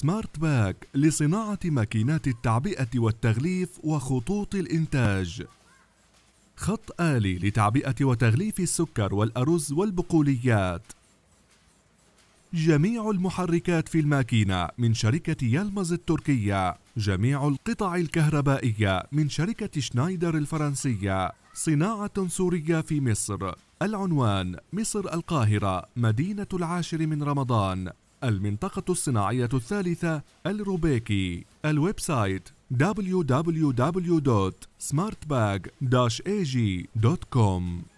سمارت باك لصناعة ماكينات التعبئة والتغليف وخطوط الإنتاج خط آلي لتعبئة وتغليف السكر والأرز والبقوليات جميع المحركات في الماكينة من شركة يلمز التركية جميع القطع الكهربائية من شركة شنايدر الفرنسية صناعة سورية في مصر العنوان مصر القاهرة مدينة العاشر من رمضان المنطقة الصناعية الثالثة الروبيكي الويب سايت www.smartbag-ag.com